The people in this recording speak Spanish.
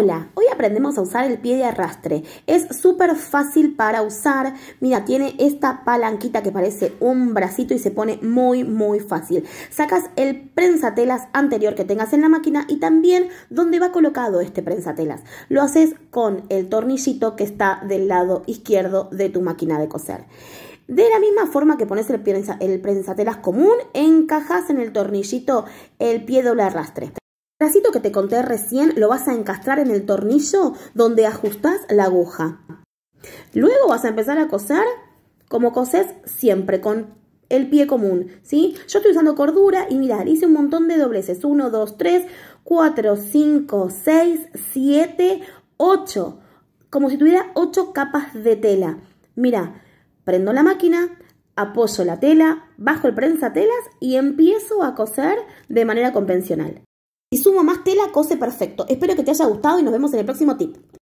Hola, hoy aprendemos a usar el pie de arrastre. Es súper fácil para usar. Mira, tiene esta palanquita que parece un bracito y se pone muy, muy fácil. Sacas el prensatelas anterior que tengas en la máquina y también donde va colocado este prensatelas. Lo haces con el tornillito que está del lado izquierdo de tu máquina de coser. De la misma forma que pones el, el prensatelas común, encajas en el tornillito el pie doble arrastre tracito que te conté recién lo vas a encastrar en el tornillo donde ajustás la aguja. Luego vas a empezar a coser como coses siempre, con el pie común, ¿sí? Yo estoy usando cordura y mirad, hice un montón de dobleces. 1, 2, 3, 4, 5, 6, 7, 8. Como si tuviera 8 capas de tela. Mira, prendo la máquina, apoyo la tela, bajo el prensa telas y empiezo a coser de manera convencional. Y sumo más tela, cose perfecto. Espero que te haya gustado y nos vemos en el próximo tip.